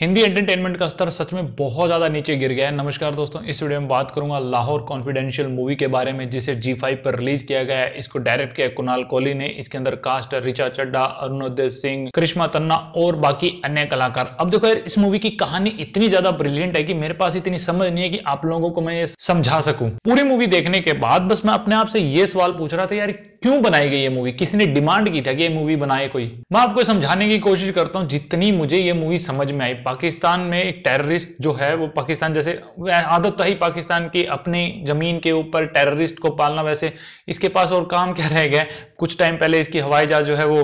Hindi entertainment का स्तर सच में बहुत ज़्यादा नीचे गिर गया है नमस्कार दोस्तों इस वीडियो में बात करूंगा लाहौर कॉन्फिडेंशियल मूवी के बारे में जिसे जी फाइव पर रिलीज किया गया है इसको डायरेक्ट किया कुणाल कोहली ने इसके अंदर कास्ट रिचा चड्डा अरुणोदय सिंह कृष्णा तन्ना और बाकी अन्य कलाकार अब देखो यार इस मूवी की कहानी इतनी ज़्यादा ब्रिलियंट है कि मेरे पास इतनी समझ नहीं है कि आप लोगों को मैं ये समझा सकूँ पूरी मूवी देखने के बाद बस मैं अपने आप से ये सवाल पूछ रहा था यार क्यों बनाई गई ये मूवी किसी ने डिमांड की था कि ये मूवी बनाए कोई मैं आपको समझाने की कोशिश करता हूँ जितनी मुझे ये मूवी समझ में आई पाकिस्तान में एक टेररिस्ट जो है वो पाकिस्तान जैसे आदत तो ही पाकिस्तान की अपनी ज़मीन के ऊपर टेररिस्ट को पालना वैसे इसके पास और काम क्या रह गया कुछ टाइम पहले इसकी हवाई जहाज़ जो है वो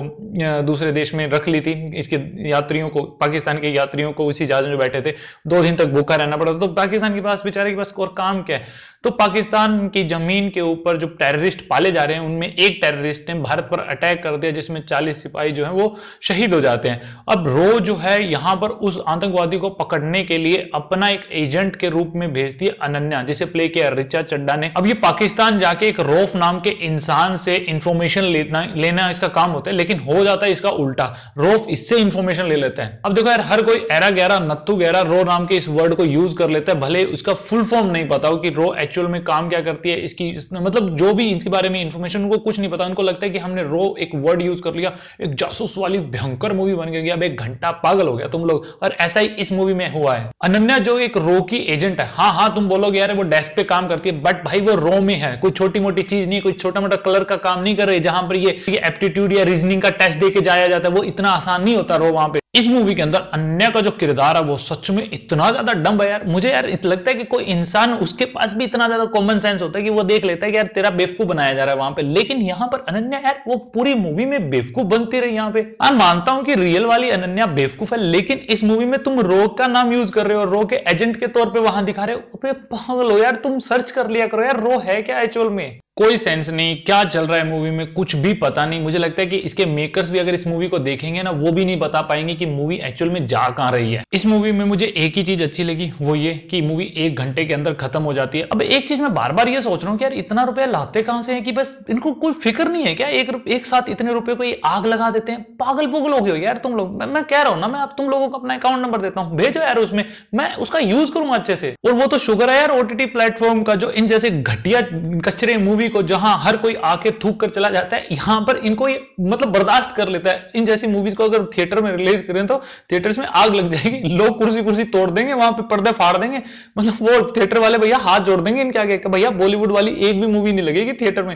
दूसरे देश में रख ली थी इसके यात्रियों को पाकिस्तान के यात्रियों को उसी जहाज़ में बैठे थे दो दिन तक भूखा रहना पड़ा तो पाकिस्तान के पास बेचारे के पास और काम क्या है तो पाकिस्तान की ज़मीन के ऊपर जो टेररिस्ट पाले जा रहे हैं उनमें एक टेररिस्ट ने भारत पर अटैक कर दिया जिसमें 40 सिपाही जो है वो शहीद हो जाते हैं अब रो जो है यहां पर उस आतंकवादी को पकड़ने के लिए अपना एक एजेंट के रूप में भेजती है अनन्या जिसे प्ले किया रिचा चड्डा ने अब ये पाकिस्तान जाके एक रोफ नाम के इंसान से इंफॉर्मेशन लेना लेना इसका काम होता है लेकिन हो जाता है इसका उल्टा रोफ इससे इंफॉर्मेशन ले लेते हैं अब देखो यार हर कोई एरा गहरा नत्थु गहरा रो नाम के इस वर्ड को यूज कर लेता है भले उसका फुल फॉर्म नहीं पता हो कि रो एक्चुअल में काम क्या करती है इसकी मतलब जो भी इसके बारे में इन्फॉर्मेशन उनको कुछ नहीं पता उनको लगता है कि हमने रो एक वर्ड यूज कर लिया एक जासूस वाली भयंकर मूवी बन गई अब एक घंटा पागल हो गया तुम लोग और ऐसा ही इस मूवी में हुआ है अनन्या जो एक रो की एजेंट है हाँ हाँ तुम बोलोगे यार वो डेस्क पे काम करती है बट भाई वो रो में है कोई छोटी मोटी चीज नहीं कोई छोटा मोटा कलर का काम नहीं कर रही जहां पर ये एप्टीट्यूड या रीजनिंग का टेस्ट देके जाया जाता है वो इतना आसान नहीं होता रो वहां पे इस मूवी के अंदर अन्या का जो किरदार है वो सच में इतना ज्यादा डम्ब है यार मुझे यार लगता है कि कोई इंसान उसके पास भी इतना ज्यादा कॉमन सेंस होता है कि वो देख लेता है कि यार तेरा बेवकूफ बनाया जा रहा है वहां पे लेकिन यहाँ पर अनन्या यार वो पूरी मूवी में बेवकूफ बनती रही यहाँ पे मैं हाँ, मानता हूँ कि रियल वाली अनन्या बेवकूफ है लेकिन इस मूवी में तुम रो का नाम यूज कर रहे हो रो के एजेंट के तौर पर वहां दिखा रहे हो पागल हो यार तुम सर्च कर लिया करो यार रो है क्या एचुअल में कोई सेंस नहीं क्या चल रहा है मूवी में कुछ भी पता नहीं मुझे लगता है कि इसके मेकर्स भी अगर इस मूवी को देखेंगे ना वो भी नहीं बता पाएंगे कि मूवी एक्चुअल में जा कहां रही है इस मूवी में मुझे एक ही चीज अच्छी लगी वो ये कि मूवी एक घंटे के अंदर खत्म हो जाती है अब एक चीज मैं बार बार ये सोच रहा हूँ कि यार इतना रुपया लाते कहां से है कि बस इनको कोई फिक्र नहीं है क्या एक एक साथ इतने रुपये को ये आग लगा देते हैं पागल पुगल हो गए यार तुम लोग मैं कह रहा हूँ ना मैं अब तुम लोगों को अपना अकाउंट नंबर देता हूँ भेजो यार उसमें मैं उसका यूज करूंगा अच्छे से और वो तो शुगर है यार ओटीटी प्लेटफॉर्म का जो इन जैसे घटिया कचरे मूवी दूरी को जहां हर कोई आके थूक कर चला जाता है यहां पर इनको ये मतलब बर्दाश्त कर लेता है इन जैसी मूवीज को अगर थिएटर में रिलीज करें तो थिएटर्स में आग लग जाएगी लोग कुर्सी कुर्सी तोड़ देंगे वहां पे पर्दे फाड़ देंगे मतलब वो थिएटर वाले भैया हाथ जोड़ देंगे इनके आगे भैया बॉलीवुड वाली एक भी मूवी नहीं लगेगी थिएटर में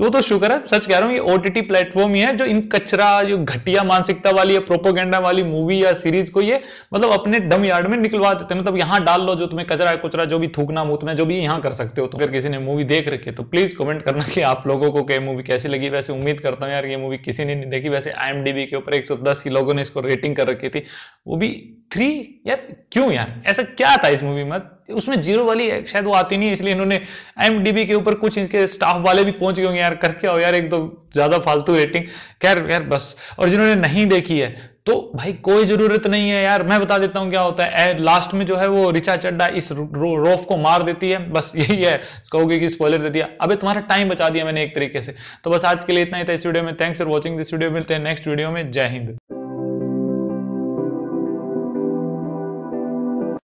वो तो शुक्र है सच कह रहा हूँ ये ओटीटी प्लेटफॉर्म ही है जो इन कचरा जो घटिया मानसिकता वाली या प्रोपोगेंडा वाली मूवी या सीरीज को ये मतलब अपने डम यार्ड में निकलवा देते हैं मतलब यहाँ डाल लो जो तुम्हें कचरा कुचरा जो भी थूकना मूतना जो भी यहाँ कर सकते हो तो अगर किसी ने मूवी देख रखी है तो प्लीज कमेंट कमेंट करना कि आप लोगों को क्या मूवी कैसी लगी वैसे उम्मीद करता हूँ यार ये मूवी किसी ने नहीं देखी वैसे आई के ऊपर एक 110 ही लोगों ने इसको रेटिंग कर रखी थी वो भी थ्री यार क्यों यार ऐसा क्या था इस मूवी में उसमें जीरो वाली शायद वो आती नहीं इसलिए इन्होंने आई के ऊपर कुछ इनके स्टाफ वाले भी पहुंच गए होंगे यार करके क्या यार एक दो ज़्यादा फालतू रेटिंग खैर यार बस और जिन्होंने नहीं देखी है तो भाई कोई जरूरत नहीं है यार मैं बता देता हूं क्या होता है लास्ट में जो है वो रिचा चड्डा इस रो, रोफ को मार देती है बस यही है कहोगे कि स्पॉइलर दे दिया अबे तुम्हारा टाइम बचा दिया मैंने एक तरीके से तो बस आज के लिए इतना ही था इस वीडियो में thanks for watching this video मिलते हैं नेक्स्ट वीडियो में जय हिंद